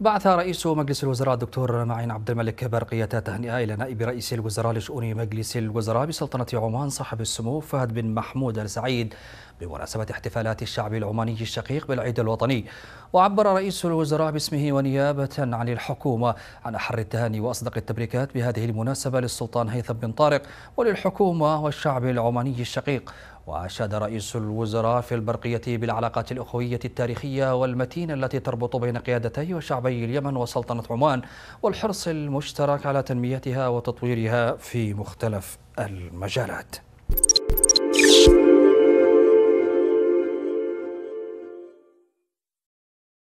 بعث رئيس مجلس الوزراء الدكتور معين عبد الملك برقية تهنئة إلى نائب رئيس الوزراء لشؤون مجلس الوزراء بسلطنة عمان صاحب السمو فهد بن محمود السعيد بمناسبة احتفالات الشعب العماني الشقيق بالعيد الوطني وعبر رئيس الوزراء باسمه ونيابة عن الحكومة عن أحر التهاني وأصدق التبريكات بهذه المناسبة للسلطان هيثم بن طارق وللحكومة والشعب العماني الشقيق وأشاد رئيس الوزراء في البرقية بالعلاقات الأخوية التاريخية والمتينة التي تربط بين قيادتي وشعبي اليمن وسلطنة عمان والحرص المشترك على تنميتها وتطويرها في مختلف المجالات